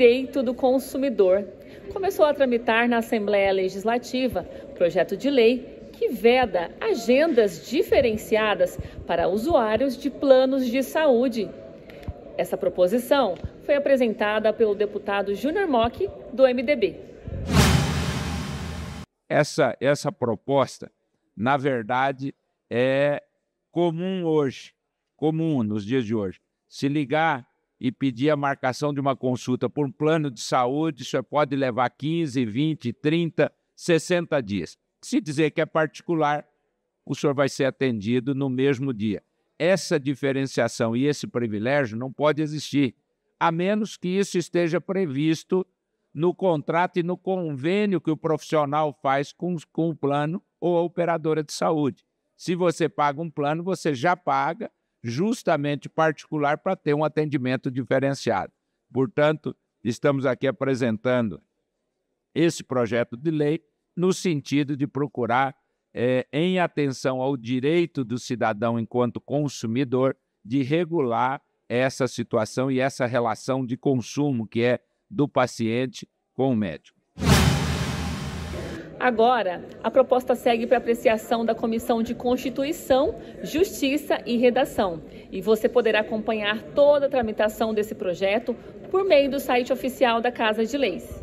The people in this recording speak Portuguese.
Direito do Consumidor, começou a tramitar na Assembleia Legislativa projeto de lei que veda agendas diferenciadas para usuários de planos de saúde. Essa proposição foi apresentada pelo deputado Júnior Mock, do MDB. Essa, essa proposta, na verdade, é comum hoje, comum nos dias de hoje. Se ligar e pedir a marcação de uma consulta por um plano de saúde, isso é, pode levar 15, 20, 30, 60 dias. Se dizer que é particular, o senhor vai ser atendido no mesmo dia. Essa diferenciação e esse privilégio não pode existir, a menos que isso esteja previsto no contrato e no convênio que o profissional faz com, com o plano ou a operadora de saúde. Se você paga um plano, você já paga justamente particular para ter um atendimento diferenciado. Portanto, estamos aqui apresentando esse projeto de lei no sentido de procurar, é, em atenção ao direito do cidadão enquanto consumidor, de regular essa situação e essa relação de consumo que é do paciente com o médico. Agora, a proposta segue para apreciação da Comissão de Constituição, Justiça e Redação. E você poderá acompanhar toda a tramitação desse projeto por meio do site oficial da Casa de Leis.